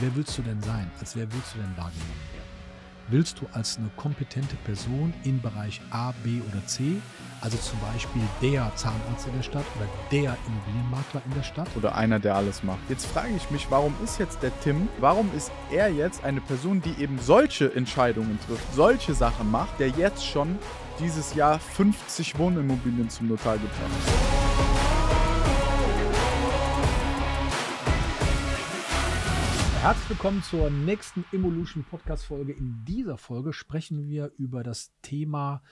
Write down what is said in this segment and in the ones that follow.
wer willst du denn sein? Als wer willst du denn wahrgenommen werden? Willst du als eine kompetente Person im Bereich A, B oder C, also zum Beispiel der Zahnarzt in der Stadt oder der Immobilienmakler in der Stadt? Oder einer, der alles macht. Jetzt frage ich mich, warum ist jetzt der Tim, warum ist er jetzt eine Person, die eben solche Entscheidungen trifft, solche Sachen macht, der jetzt schon dieses Jahr 50 Wohnimmobilien zum Notar gebracht hat? Herzlich willkommen zur nächsten Evolution Podcast Folge. In dieser Folge sprechen wir über das Thema,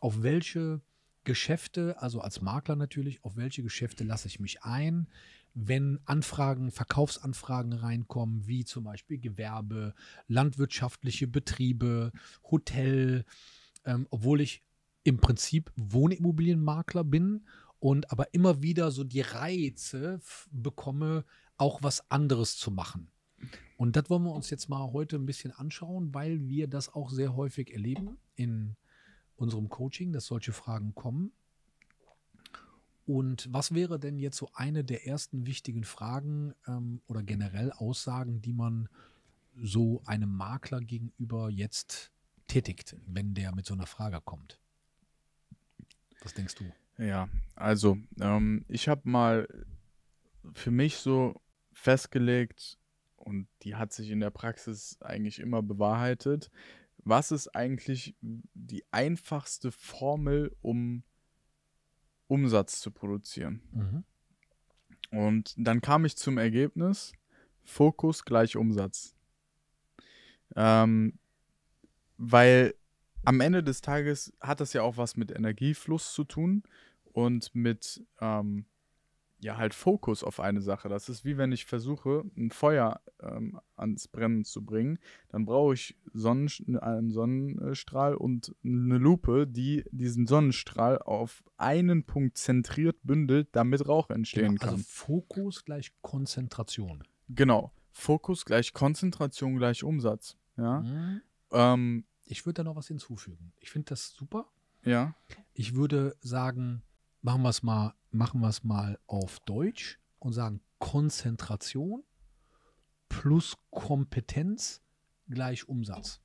auf welche Geschäfte, also als Makler natürlich, auf welche Geschäfte lasse ich mich ein, wenn Anfragen, Verkaufsanfragen reinkommen, wie zum Beispiel Gewerbe, landwirtschaftliche Betriebe, Hotel, ähm, obwohl ich im Prinzip Wohnimmobilienmakler bin und aber immer wieder so die Reize bekomme, auch was anderes zu machen. Und das wollen wir uns jetzt mal heute ein bisschen anschauen, weil wir das auch sehr häufig erleben in unserem Coaching, dass solche Fragen kommen. Und was wäre denn jetzt so eine der ersten wichtigen Fragen ähm, oder generell Aussagen, die man so einem Makler gegenüber jetzt tätigt, wenn der mit so einer Frage kommt? Was denkst du? Ja, also ähm, ich habe mal für mich so festgelegt, und die hat sich in der Praxis eigentlich immer bewahrheitet. Was ist eigentlich die einfachste Formel, um Umsatz zu produzieren? Mhm. Und dann kam ich zum Ergebnis, Fokus gleich Umsatz. Ähm, weil am Ende des Tages hat das ja auch was mit Energiefluss zu tun und mit ähm, ja, halt Fokus auf eine Sache. Das ist wie wenn ich versuche, ein Feuer ähm, ans Brennen zu bringen. Dann brauche ich Sonnen, einen Sonnenstrahl und eine Lupe, die diesen Sonnenstrahl auf einen Punkt zentriert bündelt, damit Rauch entstehen genau, also kann. Also Fokus gleich Konzentration. Genau. Fokus gleich Konzentration gleich Umsatz. Ja. Mhm. Ähm, ich würde da noch was hinzufügen. Ich finde das super. Ja. Ich würde sagen, machen wir es mal machen wir es mal auf Deutsch und sagen Konzentration plus Kompetenz gleich Umsatz.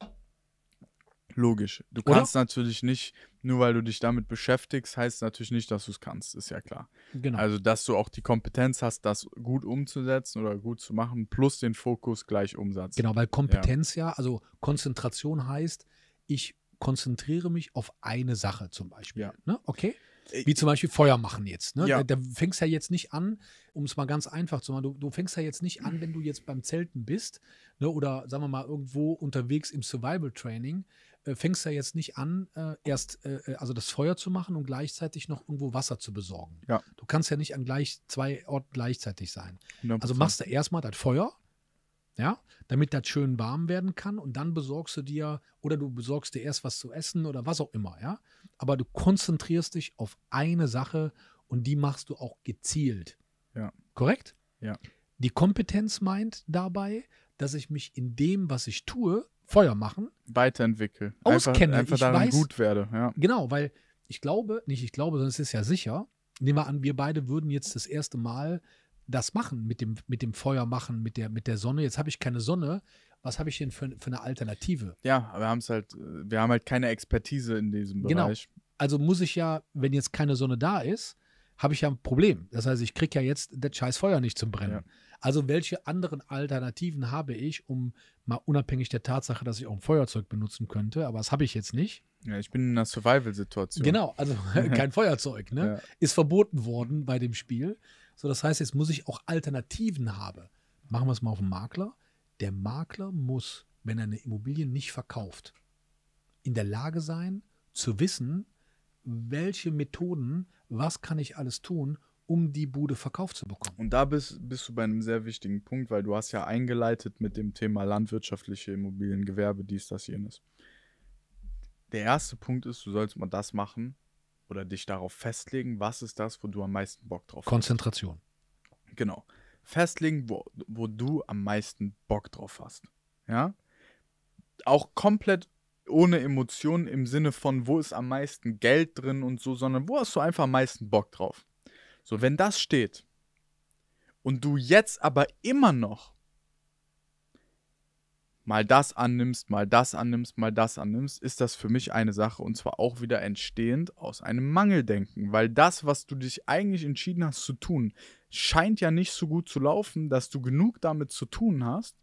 Logisch. Du Oder? kannst natürlich nicht, nur weil du dich damit beschäftigst, heißt natürlich nicht, dass du es kannst, ist ja klar. Genau. Also, dass du auch die Kompetenz hast, das gut umzusetzen oder gut zu machen, plus den Fokus gleich Umsatz. Genau, weil Kompetenz ja, ja also Konzentration heißt, ich konzentriere mich auf eine Sache zum Beispiel. Ja. Ne? Okay. Äh, Wie zum Beispiel Feuer machen jetzt. Ne? Ja. Da, da, fängst ja jetzt nicht an, um es mal ganz einfach zu machen, du, du, fängst ja jetzt nicht an, wenn du jetzt beim Zelten bist ne? oder sagen wir mal irgendwo unterwegs im Survival Training, äh, fängst ja jetzt nicht an, äh, erst äh, äh also das Feuer zu machen und gleichzeitig noch irgendwo Wasser zu besorgen. Ja. Du kannst ja nicht an gleich zwei Orten gleichzeitig sein. 100%. Also machst du erstmal das Feuer ja, damit das schön warm werden kann und dann besorgst du dir oder du besorgst dir erst was zu essen oder was auch immer, ja. Aber du konzentrierst dich auf eine Sache und die machst du auch gezielt. Ja. Korrekt? Ja. Die Kompetenz meint dabei, dass ich mich in dem, was ich tue, Feuer machen, weiterentwickle, auskenne, einfach, einfach ich weiß, gut werde. Ja. Genau, weil ich glaube, nicht ich glaube, sondern es ist ja sicher. Nehmen wir an, wir beide würden jetzt das erste Mal das machen, mit dem, mit dem Feuer machen, mit der, mit der Sonne. Jetzt habe ich keine Sonne. Was habe ich denn für, für eine Alternative? Ja, wir haben es halt, wir haben halt keine Expertise in diesem genau. Bereich. Also muss ich ja, wenn jetzt keine Sonne da ist, habe ich ja ein Problem. Das heißt, ich kriege ja jetzt das scheiß Feuer nicht zum Brennen. Ja. Also welche anderen Alternativen habe ich, um mal unabhängig der Tatsache, dass ich auch ein Feuerzeug benutzen könnte, aber das habe ich jetzt nicht. Ja, ich bin in einer Survival-Situation. Genau, also kein Feuerzeug, ne? Ja. Ist verboten worden bei dem Spiel. So, das heißt, jetzt muss ich auch Alternativen haben. Machen wir es mal auf den Makler. Der Makler muss, wenn er eine Immobilie nicht verkauft, in der Lage sein, zu wissen, welche Methoden, was kann ich alles tun, um die Bude verkauft zu bekommen. Und da bist, bist du bei einem sehr wichtigen Punkt, weil du hast ja eingeleitet mit dem Thema landwirtschaftliche Immobilien, Gewerbe, dies, das, jenes. Der erste Punkt ist, du sollst mal das machen, oder dich darauf festlegen, was ist das, wo du am meisten Bock drauf hast. Konzentration. Genau. Festlegen, wo, wo du am meisten Bock drauf hast. Ja? Auch komplett ohne Emotionen im Sinne von, wo ist am meisten Geld drin und so, sondern wo hast du einfach am meisten Bock drauf. So, wenn das steht und du jetzt aber immer noch mal das annimmst, mal das annimmst, mal das annimmst, ist das für mich eine Sache und zwar auch wieder entstehend aus einem Mangeldenken, weil das, was du dich eigentlich entschieden hast zu tun, scheint ja nicht so gut zu laufen, dass du genug damit zu tun hast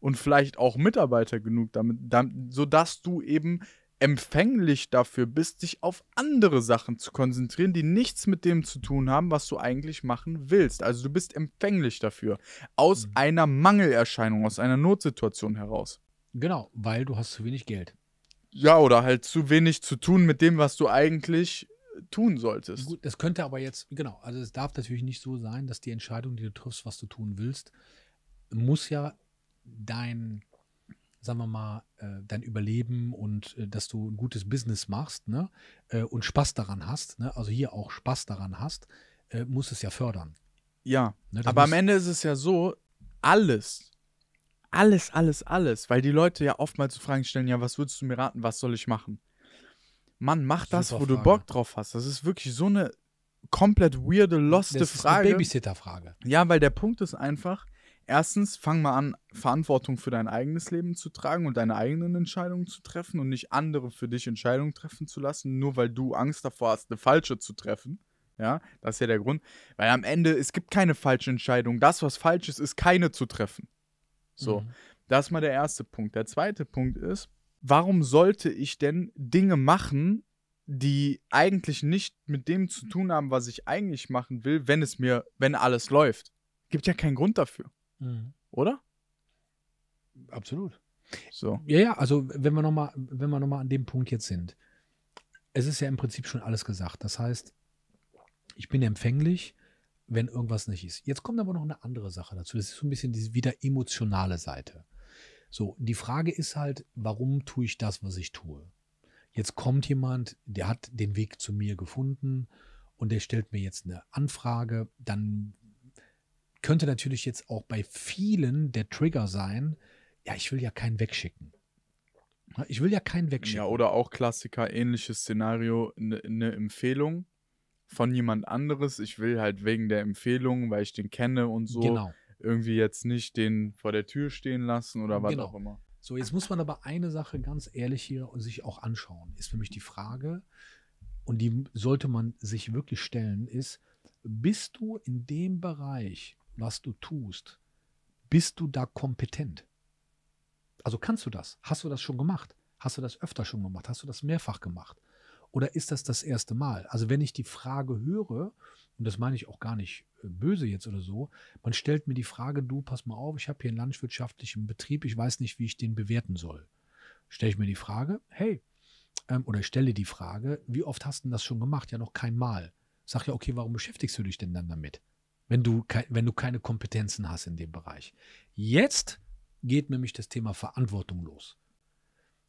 und vielleicht auch Mitarbeiter genug damit, damit sodass du eben empfänglich dafür bist, dich auf andere Sachen zu konzentrieren, die nichts mit dem zu tun haben, was du eigentlich machen willst. Also du bist empfänglich dafür. Aus mhm. einer Mangelerscheinung, aus einer Notsituation heraus. Genau, weil du hast zu wenig Geld. Ja, oder halt zu wenig zu tun mit dem, was du eigentlich tun solltest. Gut, das könnte aber jetzt, genau, also es darf natürlich nicht so sein, dass die Entscheidung, die du triffst, was du tun willst, muss ja dein sagen wir mal, äh, dein Überleben und äh, dass du ein gutes Business machst ne? Äh, und Spaß daran hast, ne? also hier auch Spaß daran hast, muss es ja fördern. Ja, ne, aber am Ende ist es ja so, alles, alles, alles, alles, weil die Leute ja oftmals zu Fragen stellen, ja, was würdest du mir raten, was soll ich machen? Mann, mach das, Super wo Frage. du Bock drauf hast. Das ist wirklich so eine komplett weirde, loste das Frage. Ist eine Babysitter-Frage. Ja, weil der Punkt ist einfach, erstens, fang mal an, Verantwortung für dein eigenes Leben zu tragen und deine eigenen Entscheidungen zu treffen und nicht andere für dich Entscheidungen treffen zu lassen, nur weil du Angst davor hast, eine falsche zu treffen. Ja, das ist ja der Grund. Weil am Ende, es gibt keine falsche Entscheidung. Das, was falsch ist, ist keine zu treffen. So, mhm. das ist mal der erste Punkt. Der zweite Punkt ist, warum sollte ich denn Dinge machen, die eigentlich nicht mit dem zu tun haben, was ich eigentlich machen will, wenn es mir, wenn alles läuft? Gibt ja keinen Grund dafür. Mhm. Oder? Absolut. So. Ja, ja, also wenn wir nochmal, wenn wir nochmal an dem Punkt jetzt sind. Es ist ja im Prinzip schon alles gesagt. Das heißt, ich bin empfänglich, wenn irgendwas nicht ist. Jetzt kommt aber noch eine andere Sache dazu. Das ist so ein bisschen diese wieder emotionale Seite. So, die Frage ist halt, warum tue ich das, was ich tue? Jetzt kommt jemand, der hat den Weg zu mir gefunden und der stellt mir jetzt eine Anfrage, dann könnte natürlich jetzt auch bei vielen der Trigger sein, ja, ich will ja keinen wegschicken. Ich will ja keinen wegschicken. Ja, oder auch Klassiker, ähnliches Szenario, eine ne Empfehlung von jemand anderes. Ich will halt wegen der Empfehlung, weil ich den kenne und so, genau. irgendwie jetzt nicht den vor der Tür stehen lassen oder was genau. auch immer. So, jetzt muss man aber eine Sache ganz ehrlich hier und sich auch anschauen, ist für mich die Frage, und die sollte man sich wirklich stellen, ist, bist du in dem Bereich, was du tust, bist du da kompetent? Also kannst du das? Hast du das schon gemacht? Hast du das öfter schon gemacht? Hast du das mehrfach gemacht? Oder ist das das erste Mal? Also wenn ich die Frage höre, und das meine ich auch gar nicht äh, böse jetzt oder so, man stellt mir die Frage, du, pass mal auf, ich habe hier einen landwirtschaftlichen Betrieb, ich weiß nicht, wie ich den bewerten soll. Stelle ich mir die Frage, hey, ähm, oder ich stelle die Frage, wie oft hast du das schon gemacht? Ja, noch kein Mal. Sag ja, okay, warum beschäftigst du dich denn dann damit? wenn du, ke wenn du keine Kompetenzen hast in dem Bereich. Jetzt geht nämlich das Thema Verantwortung los.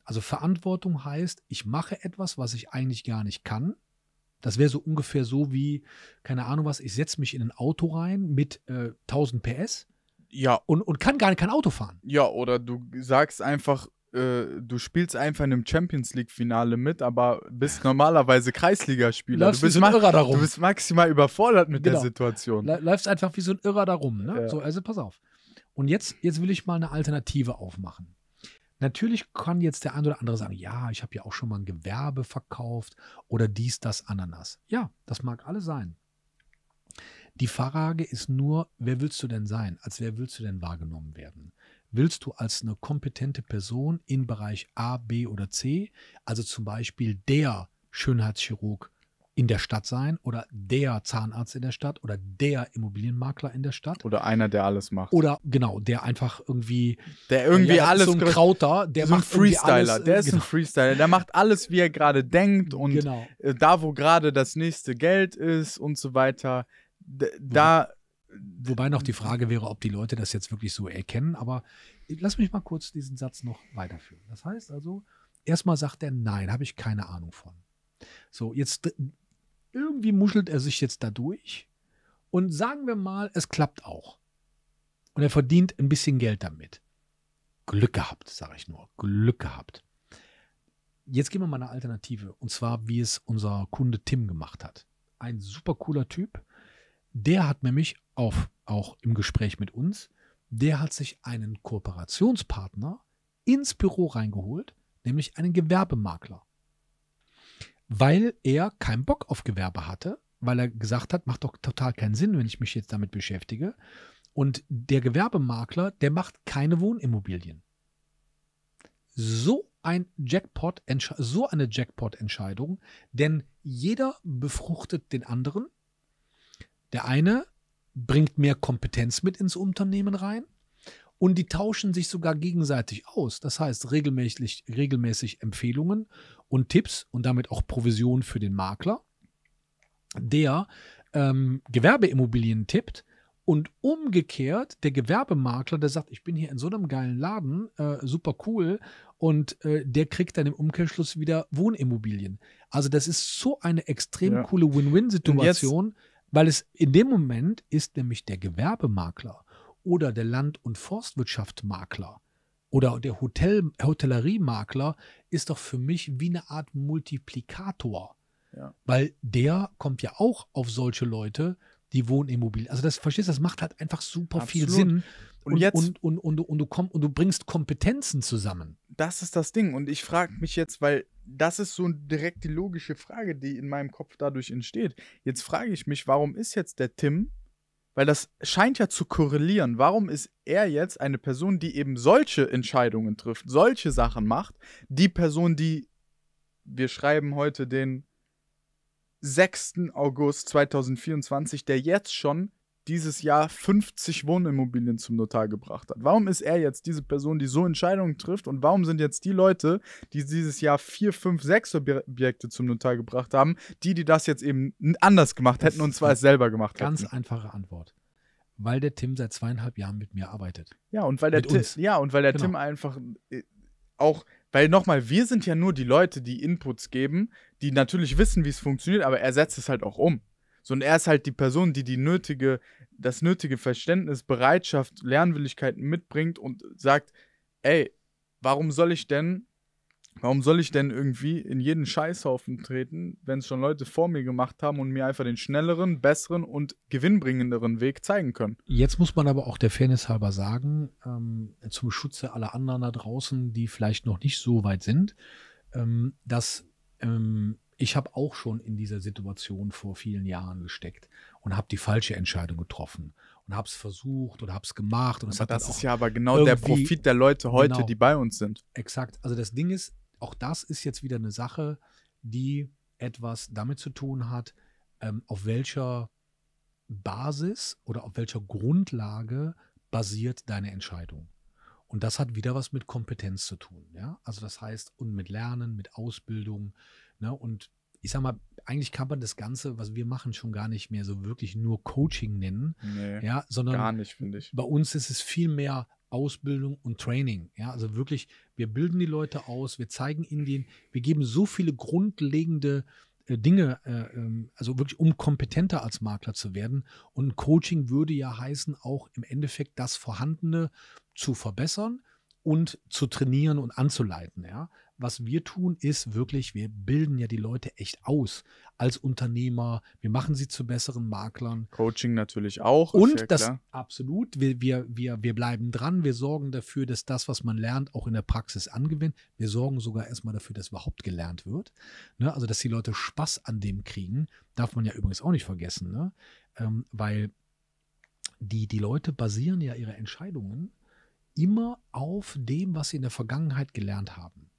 Also Verantwortung heißt, ich mache etwas, was ich eigentlich gar nicht kann. Das wäre so ungefähr so wie, keine Ahnung was, ich setze mich in ein Auto rein mit äh, 1000 PS ja. und, und kann gar nicht kein Auto fahren. Ja, oder du sagst einfach, äh, du spielst einfach in einem Champions League-Finale mit, aber bist normalerweise Kreisligaspieler. Du bist, so du bist maximal überfordert mit genau. der Situation. Läufst einfach wie so ein Irrer darum. Ne? Ja. So, also pass auf. Und jetzt, jetzt will ich mal eine Alternative aufmachen. Natürlich kann jetzt der ein oder andere sagen, ja, ich habe ja auch schon mal ein Gewerbe verkauft oder dies, das, Ananas. Ja, das mag alles sein. Die Frage ist nur, wer willst du denn sein? Als wer willst du denn wahrgenommen werden? willst du als eine kompetente Person in Bereich A, B oder C, also zum Beispiel der Schönheitschirurg in der Stadt sein oder der Zahnarzt in der Stadt oder der Immobilienmakler in der Stadt. Oder einer, der alles macht. Oder genau, der einfach irgendwie. Der irgendwie ja, alles. So ein Krauter, der so macht ein Freestyler. Alles, der ist genau. ein Freestyler. Der macht alles, wie er gerade denkt und genau. Äh, da, wo gerade das nächste Geld ist und so weiter. Da. Ja Wobei noch die Frage wäre, ob die Leute das jetzt wirklich so erkennen. Aber lass mich mal kurz diesen Satz noch weiterführen. Das heißt also, erstmal sagt er, nein, habe ich keine Ahnung von. So, jetzt irgendwie muschelt er sich jetzt da durch. Und sagen wir mal, es klappt auch. Und er verdient ein bisschen Geld damit. Glück gehabt, sage ich nur. Glück gehabt. Jetzt gehen wir mal eine Alternative. Und zwar, wie es unser Kunde Tim gemacht hat. Ein super cooler Typ der hat nämlich auf, auch im Gespräch mit uns, der hat sich einen Kooperationspartner ins Büro reingeholt, nämlich einen Gewerbemakler. Weil er keinen Bock auf Gewerbe hatte, weil er gesagt hat, macht doch total keinen Sinn, wenn ich mich jetzt damit beschäftige. Und der Gewerbemakler, der macht keine Wohnimmobilien. So ein Jackpot, so eine Jackpot-Entscheidung, denn jeder befruchtet den anderen der eine bringt mehr Kompetenz mit ins Unternehmen rein und die tauschen sich sogar gegenseitig aus. Das heißt regelmäßig, regelmäßig Empfehlungen und Tipps und damit auch Provision für den Makler, der ähm, Gewerbeimmobilien tippt. Und umgekehrt, der Gewerbemakler, der sagt, ich bin hier in so einem geilen Laden, äh, super cool, und äh, der kriegt dann im Umkehrschluss wieder Wohnimmobilien. Also das ist so eine extrem ja. coole Win-Win-Situation weil es in dem Moment ist nämlich der Gewerbemakler oder der Land- und Forstwirtschaftsmakler oder der Hotel Hotelleriemakler ist doch für mich wie eine Art Multiplikator. Ja. Weil der kommt ja auch auf solche Leute, die Wohnimmobilien. Also das verstehst, du, das macht halt einfach super Absolut. viel Sinn. Und, und jetzt und, und, und, und, du komm, und du bringst Kompetenzen zusammen. Das ist das Ding. Und ich frage mich jetzt, weil das ist so direkt die logische Frage, die in meinem Kopf dadurch entsteht. Jetzt frage ich mich, warum ist jetzt der Tim, weil das scheint ja zu korrelieren, warum ist er jetzt eine Person, die eben solche Entscheidungen trifft, solche Sachen macht, die Person, die wir schreiben heute den 6. August 2024, der jetzt schon dieses Jahr 50 Wohnimmobilien zum Notar gebracht hat. Warum ist er jetzt diese Person, die so Entscheidungen trifft? Und warum sind jetzt die Leute, die dieses Jahr 4, 5, 6 Objekte zum Notar gebracht haben, die, die das jetzt eben anders gemacht hätten das und zwar es selber gemacht ganz hätten? Ganz einfache Antwort. Weil der Tim seit zweieinhalb Jahren mit mir arbeitet. Ja, und weil der, Tim, ja, und weil der genau. Tim einfach äh, auch weil nochmal, wir sind ja nur die Leute, die Inputs geben, die natürlich wissen, wie es funktioniert, aber er setzt es halt auch um sondern er ist halt die Person, die die nötige, das nötige Verständnis, Bereitschaft, Lernwilligkeit mitbringt und sagt, ey, warum soll ich denn, warum soll ich denn irgendwie in jeden Scheißhaufen treten, wenn es schon Leute vor mir gemacht haben und mir einfach den schnelleren, besseren und gewinnbringenderen Weg zeigen können? Jetzt muss man aber auch der Fairness halber sagen, ähm, zum Schutze aller anderen da draußen, die vielleicht noch nicht so weit sind, ähm, dass ähm, ich habe auch schon in dieser Situation vor vielen Jahren gesteckt und habe die falsche Entscheidung getroffen und habe es versucht und habe es gemacht. Und aber es hat das ist ja aber genau der Profit der Leute heute, genau, die bei uns sind. Exakt. Also das Ding ist, auch das ist jetzt wieder eine Sache, die etwas damit zu tun hat, ähm, auf welcher Basis oder auf welcher Grundlage basiert deine Entscheidung. Und das hat wieder was mit Kompetenz zu tun. Ja? Also das heißt, und mit Lernen, mit Ausbildung, Ne? Und ich sag mal, eigentlich kann man das Ganze, was wir machen, schon gar nicht mehr so wirklich nur Coaching nennen. Nee, ja, sondern gar nicht, finde ich. Bei uns ist es viel mehr Ausbildung und Training. Ja, also wirklich, wir bilden die Leute aus, wir zeigen ihnen, den, wir geben so viele grundlegende äh, Dinge, äh, ähm, also wirklich, um kompetenter als Makler zu werden. Und Coaching würde ja heißen, auch im Endeffekt das Vorhandene zu verbessern und zu trainieren und anzuleiten. Ja, was wir tun, ist wirklich, wir bilden ja die Leute echt aus als Unternehmer. Wir machen sie zu besseren Maklern. Coaching natürlich auch. Und das klar. absolut. Wir, wir, wir, wir bleiben dran. Wir sorgen dafür, dass das, was man lernt, auch in der Praxis angewendet. Wir sorgen sogar erstmal dafür, dass überhaupt gelernt wird. Ne? Also, dass die Leute Spaß an dem kriegen, darf man ja übrigens auch nicht vergessen. Ne? Ähm, weil die, die Leute basieren ja ihre Entscheidungen immer auf dem, was sie in der Vergangenheit gelernt haben.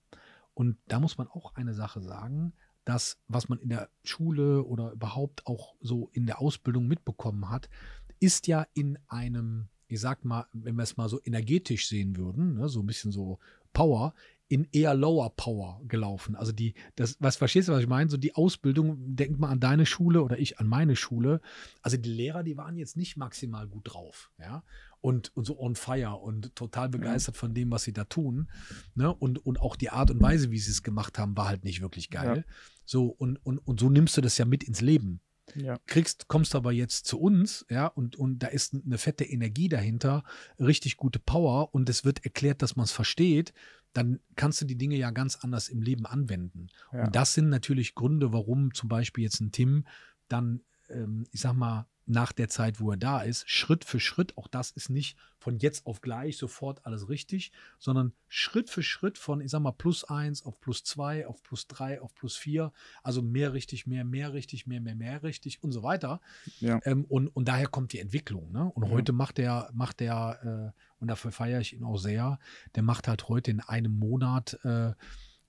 Und da muss man auch eine Sache sagen, dass was man in der Schule oder überhaupt auch so in der Ausbildung mitbekommen hat, ist ja in einem, ich sag mal, wenn wir es mal so energetisch sehen würden, ne, so ein bisschen so Power, in eher Lower Power gelaufen. Also die, das, was verstehst du, was ich meine? So die Ausbildung, denk mal an deine Schule oder ich an meine Schule. Also die Lehrer, die waren jetzt nicht maximal gut drauf. Ja? und, und so on fire und total mhm. begeistert ja. von dem, was sie da tun. Ne? Und, und auch die Art und Weise, wie sie es gemacht haben, war halt nicht wirklich geil. Ja. So, und, und, und so nimmst du das ja mit ins Leben. Ja. Kriegst, kommst aber jetzt zu uns, ja, und, und da ist eine fette Energie dahinter, richtig gute Power und es wird erklärt, dass man es versteht, dann kannst du die Dinge ja ganz anders im Leben anwenden. Ja. Und das sind natürlich Gründe, warum zum Beispiel jetzt ein Tim dann, ähm, ich sag mal, nach der Zeit, wo er da ist, Schritt für Schritt, auch das ist nicht von jetzt auf gleich sofort alles richtig, sondern Schritt für Schritt von, ich sag mal, plus eins auf plus zwei auf plus drei auf plus vier also mehr richtig, mehr, mehr richtig, mehr, mehr, mehr richtig und so weiter. Ja. Ähm, und, und daher kommt die Entwicklung. Ne? Und ja. heute macht der, macht der, äh, und dafür feiere ich ihn auch sehr, der macht halt heute in einem Monat äh,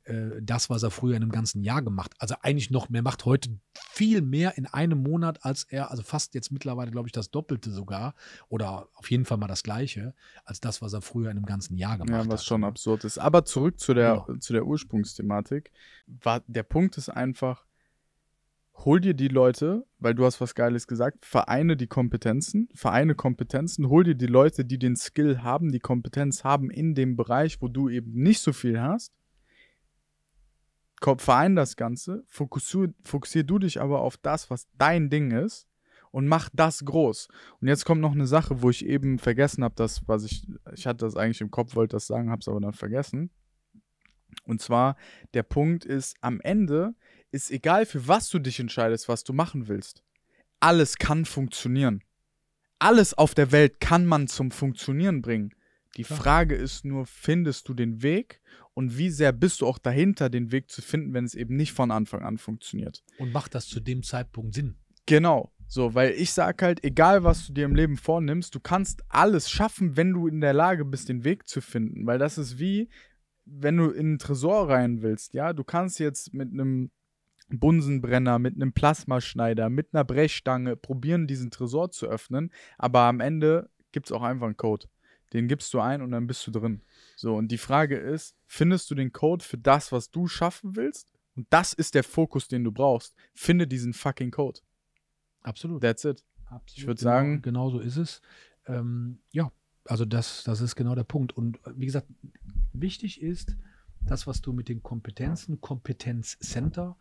äh, das, was er früher in einem ganzen Jahr gemacht. Also eigentlich noch mehr macht heute viel mehr in einem Monat als er, also fast jetzt mittlerweile, glaube ich, das Doppelte sogar oder auf jeden Fall mal das Gleiche als das, was er früher in einem ganzen Jahr gemacht hat. Ja, was hat. schon absurd ist. Aber zurück zu der, genau. zu der Ursprungsthematik. War, der Punkt ist einfach, hol dir die Leute, weil du hast was Geiles gesagt, vereine die Kompetenzen, vereine Kompetenzen, hol dir die Leute, die den Skill haben, die Kompetenz haben in dem Bereich, wo du eben nicht so viel hast verein das Ganze, fokussier, fokussier du dich aber auf das, was dein Ding ist und mach das groß. Und jetzt kommt noch eine Sache, wo ich eben vergessen habe, das, was ich, ich hatte das eigentlich im Kopf, wollte das sagen, habe es aber dann vergessen. Und zwar, der Punkt ist, am Ende ist egal, für was du dich entscheidest, was du machen willst. Alles kann funktionieren. Alles auf der Welt kann man zum Funktionieren bringen. Die Frage ist nur, findest du den Weg und wie sehr bist du auch dahinter, den Weg zu finden, wenn es eben nicht von Anfang an funktioniert. Und macht das zu dem Zeitpunkt Sinn? Genau. So, weil ich sag halt, egal was du dir im Leben vornimmst, du kannst alles schaffen, wenn du in der Lage bist, den Weg zu finden. Weil das ist wie, wenn du in einen Tresor rein willst, ja, du kannst jetzt mit einem Bunsenbrenner, mit einem Plasmaschneider, mit einer Brechstange probieren, diesen Tresor zu öffnen, aber am Ende gibt es auch einfach einen Code. Den gibst du ein und dann bist du drin. So, und die Frage ist, findest du den Code für das, was du schaffen willst. Und das ist der Fokus, den du brauchst. Finde diesen fucking Code. Absolut. That's it. Absolut. Ich würde genau, sagen. Genau so ist es. Ähm, ja, also das, das ist genau der Punkt. Und äh, wie gesagt, wichtig ist, das, was du mit den Kompetenzen, Kompetenzcenter,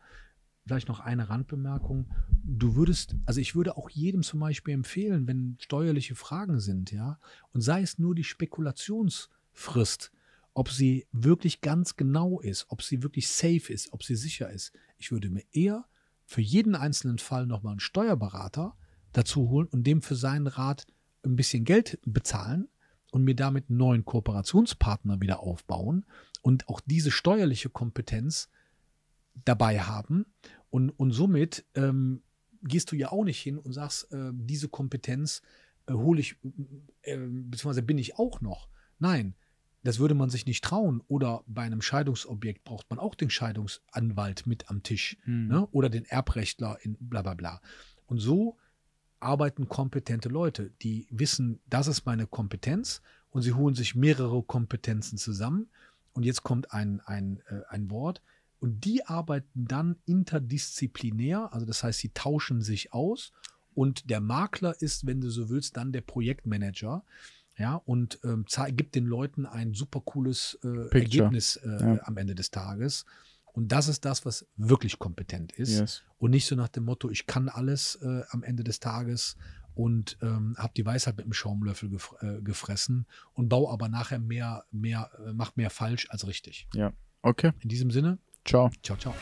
vielleicht noch eine Randbemerkung. Du würdest, also ich würde auch jedem zum Beispiel empfehlen, wenn steuerliche Fragen sind, ja, und sei es nur die Spekulationsfrist, ob sie wirklich ganz genau ist, ob sie wirklich safe ist, ob sie sicher ist. Ich würde mir eher für jeden einzelnen Fall nochmal einen Steuerberater dazu holen und dem für seinen Rat ein bisschen Geld bezahlen und mir damit einen neuen Kooperationspartner wieder aufbauen und auch diese steuerliche Kompetenz dabei haben. Und, und somit ähm, gehst du ja auch nicht hin und sagst, äh, diese Kompetenz äh, hole ich, äh, beziehungsweise bin ich auch noch. Nein, das würde man sich nicht trauen. Oder bei einem Scheidungsobjekt braucht man auch den Scheidungsanwalt mit am Tisch mhm. ne? oder den Erbrechtler in bla bla bla. Und so arbeiten kompetente Leute, die wissen, das ist meine Kompetenz und sie holen sich mehrere Kompetenzen zusammen. Und jetzt kommt ein, ein, äh, ein Wort. Und die arbeiten dann interdisziplinär, also das heißt, sie tauschen sich aus. Und der Makler ist, wenn du so willst, dann der Projektmanager ja, und ähm, gibt den Leuten ein super cooles äh, Ergebnis äh, ja. am Ende des Tages. Und das ist das, was wirklich kompetent ist. Yes. Und nicht so nach dem Motto, ich kann alles äh, am Ende des Tages und ähm, habe die Weisheit mit dem Schaumlöffel gef äh, gefressen und baue aber nachher mehr, mehr, äh, macht mehr falsch als richtig. Ja, okay. In diesem Sinne. Ciao. Ciao, ciao.